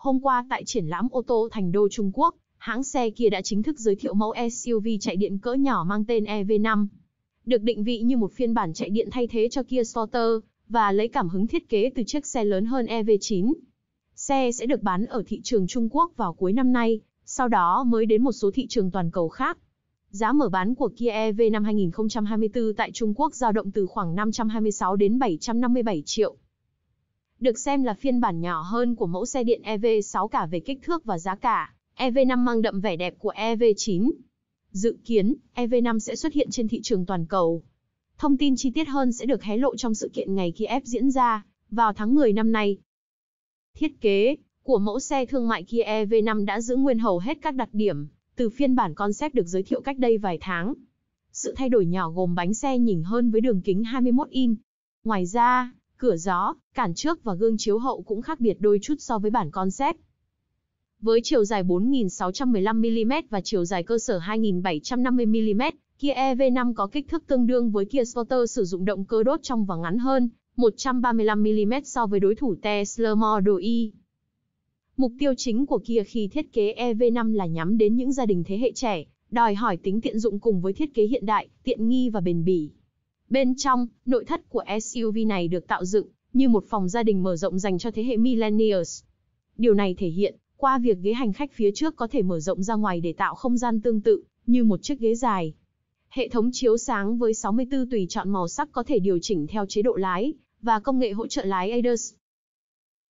Hôm qua tại triển lãm ô tô Thành Đô Trung Quốc, hãng xe kia đã chính thức giới thiệu mẫu SUV chạy điện cỡ nhỏ mang tên EV5. Được định vị như một phiên bản chạy điện thay thế cho Kia Sporter và lấy cảm hứng thiết kế từ chiếc xe lớn hơn EV9. Xe sẽ được bán ở thị trường Trung Quốc vào cuối năm nay, sau đó mới đến một số thị trường toàn cầu khác. Giá mở bán của Kia EV năm 2024 tại Trung Quốc dao động từ khoảng 526 đến 757 triệu được xem là phiên bản nhỏ hơn của mẫu xe điện EV6 cả về kích thước và giá cả. EV5 mang đậm vẻ đẹp của EV9. Dự kiến, EV5 sẽ xuất hiện trên thị trường toàn cầu. Thông tin chi tiết hơn sẽ được hé lộ trong sự kiện ngày Kiev diễn ra, vào tháng 10 năm nay. Thiết kế của mẫu xe thương mại Kia EV5 đã giữ nguyên hầu hết các đặc điểm, từ phiên bản concept được giới thiệu cách đây vài tháng. Sự thay đổi nhỏ gồm bánh xe nhỉnh hơn với đường kính 21 in. Ngoài ra, cửa gió, cản trước và gương chiếu hậu cũng khác biệt đôi chút so với bản concept. Với chiều dài 4.615mm và chiều dài cơ sở 2.750mm, Kia EV5 có kích thước tương đương với Kia Sporter sử dụng động cơ đốt trong và ngắn hơn 135mm so với đối thủ Tesla Model Y. Mục tiêu chính của Kia khi thiết kế EV5 là nhắm đến những gia đình thế hệ trẻ, đòi hỏi tính tiện dụng cùng với thiết kế hiện đại, tiện nghi và bền bỉ. Bên trong, nội thất của SUV này được tạo dựng như một phòng gia đình mở rộng dành cho thế hệ millennials. Điều này thể hiện qua việc ghế hành khách phía trước có thể mở rộng ra ngoài để tạo không gian tương tự như một chiếc ghế dài. Hệ thống chiếu sáng với 64 tùy chọn màu sắc có thể điều chỉnh theo chế độ lái và công nghệ hỗ trợ lái ADAS.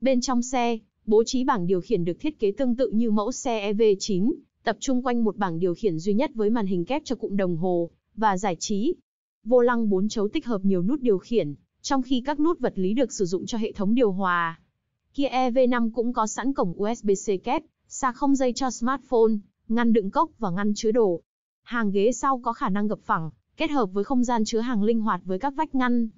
Bên trong xe, bố trí bảng điều khiển được thiết kế tương tự như mẫu xe EV9, tập trung quanh một bảng điều khiển duy nhất với màn hình kép cho cụm đồng hồ và giải trí vô lăng bốn chấu tích hợp nhiều nút điều khiển, trong khi các nút vật lý được sử dụng cho hệ thống điều hòa. Kia EV5 cũng có sẵn cổng USB-C kép, sạc không dây cho smartphone, ngăn đựng cốc và ngăn chứa đồ. Hàng ghế sau có khả năng gập phẳng, kết hợp với không gian chứa hàng linh hoạt với các vách ngăn.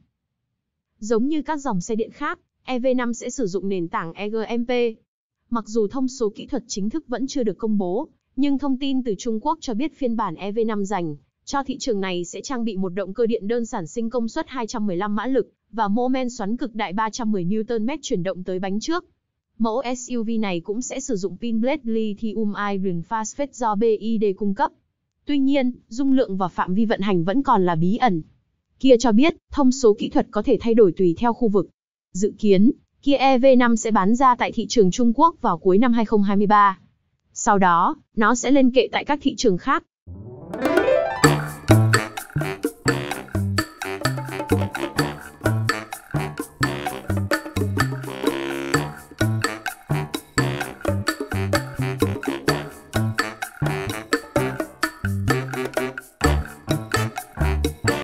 Giống như các dòng xe điện khác, EV5 sẽ sử dụng nền tảng EGMP. Mặc dù thông số kỹ thuật chính thức vẫn chưa được công bố, nhưng thông tin từ Trung Quốc cho biết phiên bản EV5 dành cho thị trường này sẽ trang bị một động cơ điện đơn sản sinh công suất 215 mã lực và mô men xoắn cực đại 310 Nm chuyển động tới bánh trước. Mẫu SUV này cũng sẽ sử dụng pin blade lithium iron phosphate do BID cung cấp. Tuy nhiên, dung lượng và phạm vi vận hành vẫn còn là bí ẩn. Kia cho biết, thông số kỹ thuật có thể thay đổi tùy theo khu vực. Dự kiến, Kia EV5 sẽ bán ra tại thị trường Trung Quốc vào cuối năm 2023. Sau đó, nó sẽ lên kệ tại các thị trường khác.